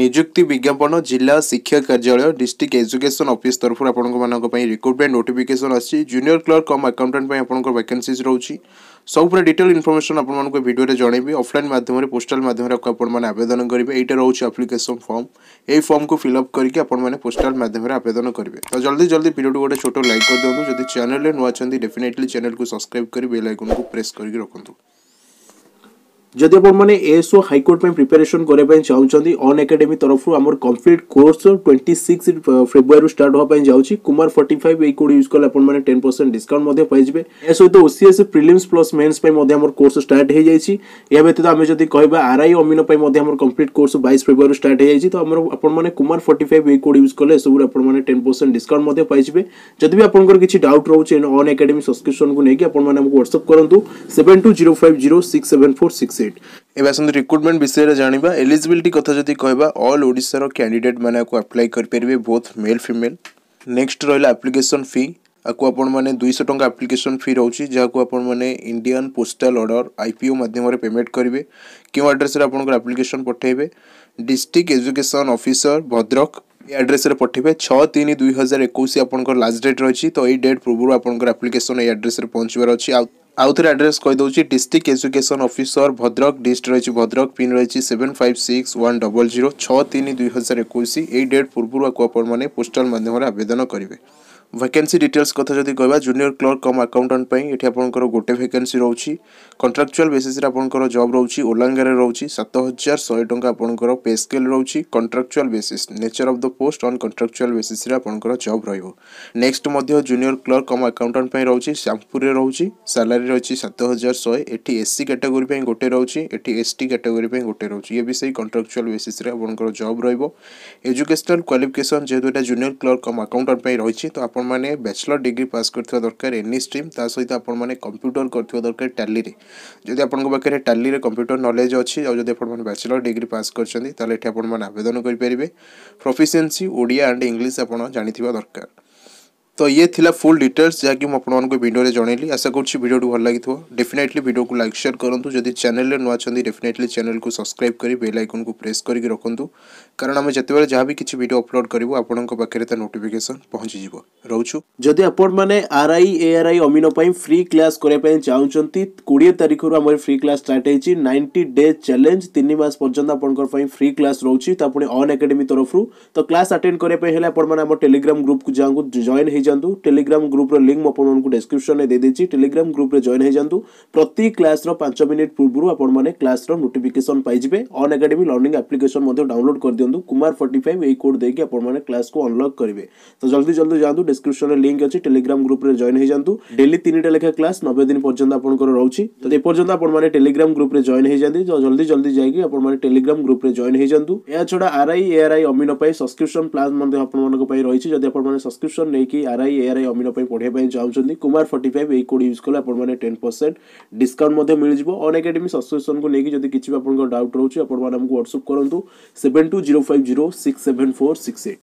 ନିଯୁକ୍ତି ବିଜ୍ଞାପନ ଜିଲ୍ଲା ଶିକ୍ଷା କାର୍ଯ୍ୟାଳୟ ଡିଷ୍ଟ୍ରିକ୍ଟ ଏଜୁକେସନ୍ ଅଫିସ୍ ତରଫରୁ ଆପଣଙ୍କମାନଙ୍କ ପାଇଁ ରିକ୍ରୁଟମେଣ୍ଟ ନୋଟିଫିକେସନ୍ ଆସିଛି ଜୁନିୟର କ୍ଲର୍କ କମ୍ ଆକାଉଣ୍ଟାଣ୍ଟ ପାଇଁ ଆପଣଙ୍କର ଭ୍ୟାକେନ୍ସିଜ୍ ରହୁଛି ସବୁପୁରା ଡିଟେଲ୍ ଇନଫର୍ମେସନ୍ ଆପଣମାନଙ୍କୁ ଭିଡ଼ିଓରେ ଜଣେଇବି ଅଫଲାଇନ୍ ମାଧ୍ୟମରେ ପୋଷ୍ଟାଲ୍ ମାଧ୍ୟମରେ ଆପଣମାନେ ଆବେଦନ କରିବେ ଏଇଟା ରହୁଛି ଆପ୍ଲିକେସନ୍ ଫର୍ମ ଏହି ଫର୍ମକୁ ଫିଲ୍ଅପ୍ କରିକି ଆପଣମାନେ ପୋଷ୍ଟାଲ୍ ମାଧ୍ୟମରେ ଆବେଦନ କରିବେ ତ ଜଲ୍ଦି ଜଲ୍ଦି ଭିଡ଼ିଓକୁ ଗୋଟେ ଛୋଟ ଲାଇକ୍ କରିଦିଅନ୍ତୁ ଯଦି ଚ୍ୟାନେଲ୍ରେ ନୂଆ ଅଛନ୍ତି ଡେଫିନେଟଲି ଚ୍ୟାନେଲ୍କୁ ସବସ୍କ୍ରାଇବ୍ କରି ବେଲ୍ ଆଇକନ୍କୁ ପ୍ରେସ୍ କରିକି ରଖନ୍ତୁ ଯଦି ଆପଣମାନେ ଏଏସ୍ଓ ହାଇକୋର୍ଟ ପାଇଁ ପ୍ରିପାରେସନ୍ କରିବା ପାଇଁ ଚାହୁଁଛନ୍ତି ଅନ୍ ଏକାଡେମୀ ତରଫରୁ ଆମର କମ୍ପ୍ଲିଟ୍ କୋର୍ସ ଟ୍ୱେଣ୍ଟି ସିକ୍ସ ଫେବୃଆରୀରୁ ଷ୍ଟାର୍ଟ ହେବା ପାଇଁ ଯାଉଛି କୁମାର ଫର୍ଟି ଫାଇଭ୍ ଏଇ କୋଡ଼ ୟୁଜ୍ କଲେ ଆପଣମାନେ ଟେନ୍ ପରସେଣ୍ଟ ଡିସ୍କାଉଣ୍ଟ ମଧ୍ୟ ପାଇଯିବେ ଏହା ସହିତ ଓସିଏସ୍ ପ୍ରିଲିମ୍ସ ପ୍ଲସ୍ ମେନ୍ସ ପାଇଁ ମଧ୍ୟ ଆମର କୋର୍ସ ଷ୍ଟାର୍ଟ ହୋଇଯାଇଛି ଏହା ବ୍ୟତୀତ ଆମେ ଯଦି କହିବା ଆର୍ଆଇ ଅମିନ ପାଇଁ ମଧ୍ୟ ଆମର କମ୍ପ୍ଲିଟ୍ କୋର୍ସ ବାଇଶ ଫେବୃଆରୀରୁ ଷ୍ଟାର୍ଟ ହୋଇଯାଇଛି ତ ଆମର ଆପଣମାନେ କୁମାର ଫର୍ଟି ଫାଇଭ୍ ଏଇ କୋଡ଼ ୟୁଜ୍ କଲେ ଏସବୁରେ ଆପଣମାନେ ଟେନ୍ ପରସେଣ୍ଟ ଡିସ୍କାଉଣ୍ଟ ମଧ୍ୟ ପାଇଯିବେ ଯଦି ବି ଆପଣଙ୍କର କିଛି ଡାଉଟ୍ ରହୁଛି ଅନ୍ ଏକାଡେମୀ ସବସ୍କ୍ରିପ୍ସନ୍କୁ ନେଇକି ଆପଣମାନେ ଆମକୁ ହ୍ୱାଟ୍ସଅପ୍ କରନ୍ତୁ seven two zero five zero six seven four six ସିଟ୍ ଏବେ ଆସନ୍ତୁ ରିକ୍ରୁଟମେଣ୍ଟ ବିଷୟରେ ଜାଣିବା ଏଲିଜିବିଲିଟି କଥା ଯଦି କହିବା ଅଲ୍ ଓଡ଼ିଶାର କ୍ୟାଣ୍ଡିଡେଟ୍ ମାନେ ଆକୁ ଆପ୍ଲାଏ କରିପାରିବେ ବୋଥ୍ ମେଲ୍ ଫିମେଲ୍ ନେକ୍ସଟ ରହିଲା ଆପ୍ଲିକେସନ୍ ଫି ଆକୁ ଆପଣମାନେ ଦୁଇଶହ ଟଙ୍କା ଆପ୍ଲିକେସନ୍ ଫି ରହୁଛି ଯାହାକୁ ଆପଣମାନେ Indian postal order I P O ମାଧ୍ୟମରେ ପେମେଣ୍ଟ କରିବେ କେଉଁ ଆଡ୍ରେସ୍ରେ ଆପଣଙ୍କର ଆପ୍ଲିକେସନ୍ ପଠାଇବେ ଡିଷ୍ଟ୍ରିକ୍ଟ ଏଜୁକେସନ୍ ଅଫିସର ଭଦ୍ରକ এই আড্রেসে পঠাইবে ছ তিন দুই হাজার একুশ আপনার লাস্ট ডেট রয়েছে তো এই ডেট পূর্ব আপনার আপ্লিকেসন এই আড্রেসে পৌঁছবার অ আউথরে আড্রেস কইদি district education officer Bhadrak dist রয়েছে ভদ্রক পিন রয়েছে seven five six one double zero ছ তিন দুই হাজার একুশ এই ডেট পূর্ব আপনার পোস্টাল মাধ্যমে আবেদন করবে ভ্যাকেন্সি ডিটেल्स কথা যদি কহবা জুনিয়র ক্লর্ক কম আকাউন্টাট পাই এটি আপনার গোটে ভ্যাকেন্সি রয়েছে কন্ট্রাকচুয়াল বেসিসে আপনার জব রয়েছে ওলাঙ্গারে রয়েছে সাত হাজার শহে টঙ্কা আপনার পে স্কেল রয়েছে contractual basis nature of the post on contractual বেসিসে আপনার জব রহব নেক্সট মধ্যে জুনিয়র ক্লর্ক কম আকাউন্টাট পাই রয়েছে শ্যামপুরে রয়েছে স্যালারি রয়েছে সাত হাজার শহে এটি এসসি ক্যাটেগোরি পাই গোটে রয়েছে এটি এসটি ক্যাটেগোরি পাই গোটে রয়েছে ইয়ে বি সেই কন্ট্রাকচুয়াল বেসিসে আপনার জব রহব এজুকেশনাল কোয়ালিফিকেসন যেহেতু এটা জুনিয়র ক্লর্ক কম আকাউন্টাট পাই রয়েছে তো আপনার ଆପଣମାନେ ବ୍ୟାଚଲର୍ ଡିଗ୍ରୀ ପାସ୍ କରିଥିବା ଦରକାର ଏନି ଷ୍ଟ୍ରିମ୍ ତା ସହିତ ଆପଣମାନେ କମ୍ପ୍ୟୁଟର କରିଥିବା ଦରକାର ଟାଲିରେ ଯଦି ଆପଣଙ୍କ ପାଖରେ ଟାଲିରେ କମ୍ପ୍ୟୁଟର ନଲେଜ୍ ଅଛି ଆଉ ଯଦି ଆପଣମାନେ ବ୍ୟାଚଲର୍ ଡିଗ୍ରୀ ପାସ୍ କରିଛନ୍ତି ତାହେଲେ ଏଠି ଆପଣମାନେ ଆବେଦନ କରିପାରିବେ ପ୍ରଫିସିଏନ୍ସି ଓଡ଼ିଆ ଆଣ୍ଡ ଇଂଲିଶ ଆପଣ ଜାଣିଥିବା ଦରକାର ତ ଇଏ ଥିଲା ଫୁଲ୍ ଡିଟେଲ୍ସ ଯାହାକି ମୁଁ ଆପଣମାନଙ୍କୁ ଭିଡ଼ିଓରେ ଜଣେଇଲି ଆଶା କରୁଛି ଭିଡ଼ିଓଟି ଭଲ ଲାଗିଥିବ ଡେଫିନେଟଲି ଭିଡ଼ିଓକୁ ଲାଇକ୍ ସେୟାର କରନ୍ତୁ ଯଦି ଚ୍ୟାନେଲରେ ନୂଆ ଅଛନ୍ତି ଡେଫିନେଟଲି ଚ୍ୟାନେଲକୁ ସବସ୍କ୍ରାଇବ୍ କରି ବେଲ୍ ଆଇକନ୍କୁ ପ୍ରେସ୍ କରିକି ରଖନ୍ତୁ କାରଣ ଆମେ ଯେତେବେଳେ ଯାହା ବି କିଛି ଭିଡ଼ିଓ ଅପଲୋଡ଼ କରିବୁ ଆପଣଙ୍କ ପାଖରେ ତା ନୋଟିଫିକେସନ୍ ପହଞ୍ଚିଯିବ ରହୁଛୁ ଯଦି ଆପଣମାନେ ଆର୍ ଆଇ ଏଆର୍ଆଇ ଅମିନ ପାଇଁ ଫ୍ରି କ୍ଲାସ୍ କରିବା ପାଇଁ ଚାହୁଁଛନ୍ତି କୋଡ଼ିଏ ତାରିଖରୁ ଆମର ଫ୍ରି କ୍ଲାସ୍ ଷ୍ଟାର୍ଟ ହେଇଛି ନାଇଣ୍ଟି ଡେ ଚ୍ୟାଲେଞ୍ଜ ତିନି ମାସ ପର୍ଯ୍ୟନ୍ତ ଆପଣଙ୍କ ପାଇଁ ଫ୍ରି କ୍ଲାସ୍ ରହୁଛି ତା ପୁଣି ଅନ୍ ଏକାଡେମୀ ତରଫରୁ ତ କ୍ଲାସ୍ ଆଟେଣ୍ଡ କରିବା ପାଇଁ ହେଲେ ଆପଣମାନେ ଆମ ଟେଲିଗ୍ରାମ ଗ୍ରୁପକୁ ଯାହାକୁ ଜଏନ୍ ହେଇ ହୋଇଯାଆନ୍ତୁ ଟେଲିଗ୍ରାମ ଗ୍ରୁପ୍ର ଲିଙ୍କ୍ ମୁଁ ଆପଣମାନଙ୍କୁ ଡେସ୍କ୍ରିପ୍ସନ୍ରେ ଦେଇଦେଇଛି ଟେଲିଗ୍ରାମ ଗ୍ରୁପରେ ଜଏନ୍ ହୋଇଯାଆନ୍ତୁ ପ୍ରତି କ୍ଲାସ୍ର ପାଞ୍ଚ ମିନିଟ୍ ପୂର୍ବରୁ ଆପଣମାନେ କ୍ଲାସ୍ର ନୋଟିଫିକେସନ୍ ପାଇଯିବେ ଅନ୍ ଏକାଡେମୀ ଲର୍ଣ୍ଣିଂ ଆପ୍ଲିକେସନ୍ ମଧ୍ୟ ଡାଉନଲୋଡ୍ କରିଦିଅନ୍ତୁ କୁମାର ଫର୍ଟି ଫାଇଭ୍ ଏଇ କୋଡ୍ ଦେଇକି ଆପଣମାନେ କ୍ଲାସ୍କୁ ଅନଲକ୍ କରିବେ ତ ଜଲ୍ଦି ଜଲ୍ଦି ଯାଆନ୍ତୁ ଡେସ୍କ୍ରିପସନରେ ଲିଙ୍କ୍ ଅଛି ଟେଲିଗ୍ରାମ ଗ୍ରୁପରେ ଜଏନ୍ ହେଇଯାଆନ୍ତୁ ଡେଲି ତିନିଟା ଲେଖା କ୍ଲାସ୍ ନବେ ଦିନ ପର୍ଯ୍ୟନ୍ତ ଆପଣଙ୍କର ରହୁଛି ତ ଏପର୍ଯ୍ୟନ୍ତ ଆପଣମାନେ ଟେଲିଗ୍ରାମ ଗ୍ରୁପ୍ରେ ଜଏନ୍ ହୋଇଯାଆନ୍ତି ଜଲ୍ଦି ଜଲ୍ଦି ଯାଇକି ଆପଣମାନେ ଟେଲିଗ୍ରାମ ଗ୍ରୁପ୍ରେ ଜଏନ୍ ହୋଇଯାଆନ୍ତୁ ଏହାଛଡ଼ା ଆର୍ଆଇ ଏଆର୍ଆଇ ଅମିନ ପାଇଁ ସବସ୍କ୍ରିପସନ୍ ପ୍ଲାନ୍ ମଧ୍ୟ ଆପଣମାନଙ୍କ ପାଇଁ ରହିଛି ଯଦି ଆପଣମାନେ ସବସ୍କ୍ରିପସନ୍ ନେଇକି ଆର୍ଆଇ ଏଆର୍ଆଇ ଅମିନ ପାଇଁ ପଢ଼ିବା ପାଇଁ ଚାହୁଁଛନ୍ତି କୁମାର ଫର୍ଟି ଫାଇଭ୍ ଏଇ କୋଡ଼୍ ୟୁଜ୍ କଲେ ଆପଣମାନେ ଟେନ୍ ପରସେଣ୍ଟ ଡିସ୍କାଉଣ୍ଟ ମଧ୍ୟ ମିଳିଯିବ ଅନ୍ ଏକାଡେମୀ ସବସ୍କ୍ରିପସନ୍କୁ ନେଇକି ଯଦି କିଛି ବି ଆପଣଙ୍କ ଡାଉଟ୍ ରହୁଛି ଆପଣମାନେ ଆମକୁ ହ୍ୱାଟ୍ସଅପ୍ କରନ୍ତୁ seven two zero five zero six seven four six eight